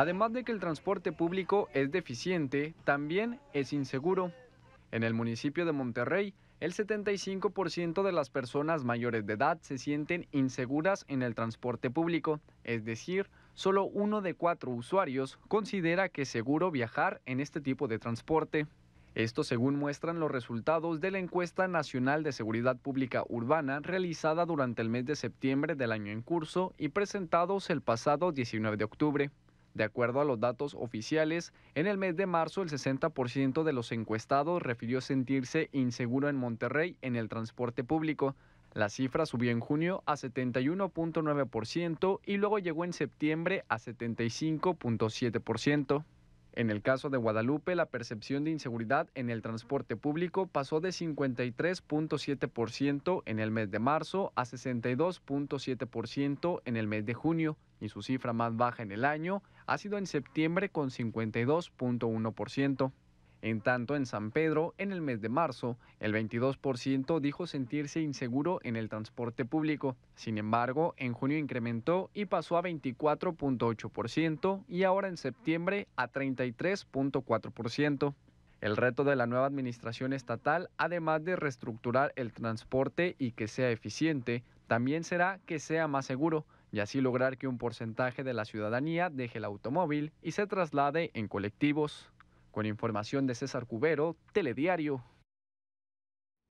Además de que el transporte público es deficiente, también es inseguro. En el municipio de Monterrey, el 75% de las personas mayores de edad se sienten inseguras en el transporte público, es decir, solo uno de cuatro usuarios considera que es seguro viajar en este tipo de transporte. Esto según muestran los resultados de la encuesta nacional de seguridad pública urbana realizada durante el mes de septiembre del año en curso y presentados el pasado 19 de octubre. De acuerdo a los datos oficiales, en el mes de marzo el 60% de los encuestados refirió sentirse inseguro en Monterrey en el transporte público. La cifra subió en junio a 71.9% y luego llegó en septiembre a 75.7%. En el caso de Guadalupe, la percepción de inseguridad en el transporte público pasó de 53.7% en el mes de marzo a 62.7% en el mes de junio y su cifra más baja en el año ha sido en septiembre con 52.1%. En tanto, en San Pedro, en el mes de marzo, el 22% dijo sentirse inseguro en el transporte público. Sin embargo, en junio incrementó y pasó a 24.8% y ahora en septiembre a 33.4%. El reto de la nueva administración estatal, además de reestructurar el transporte y que sea eficiente, también será que sea más seguro y así lograr que un porcentaje de la ciudadanía deje el automóvil y se traslade en colectivos. Con información de César Cubero, Telediario